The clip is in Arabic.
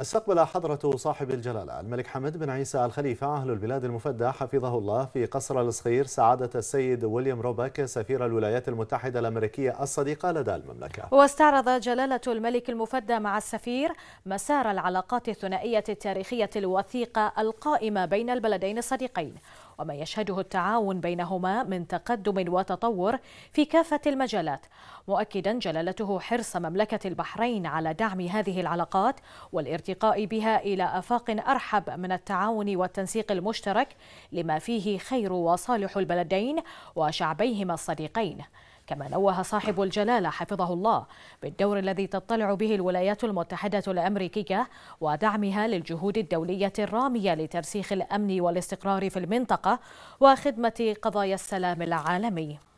استقبل حضرة صاحب الجلالة الملك حمد بن عيسى الخليفة أهل البلاد المفدى حفظه الله في قصر الصغير سعادة السيد ويليام روباك سفير الولايات المتحدة الأمريكية الصديقة لدى المملكة واستعرض جلالة الملك المفدى مع السفير مسار العلاقات الثنائية التاريخية الوثيقة القائمة بين البلدين الصديقين وما يشهده التعاون بينهما من تقدم وتطور في كافة المجالات مؤكدا جلالته حرص مملكة البحرين على دعم هذه العلاقات والارتقاء بها إلى آفاق أرحب من التعاون والتنسيق المشترك لما فيه خير وصالح البلدين وشعبيهما الصديقين كما نوه صاحب الجلالة حفظه الله بالدور الذي تطلع به الولايات المتحدة الأمريكية ودعمها للجهود الدولية الرامية لترسيخ الأمن والاستقرار في المنطقة وخدمة قضايا السلام العالمي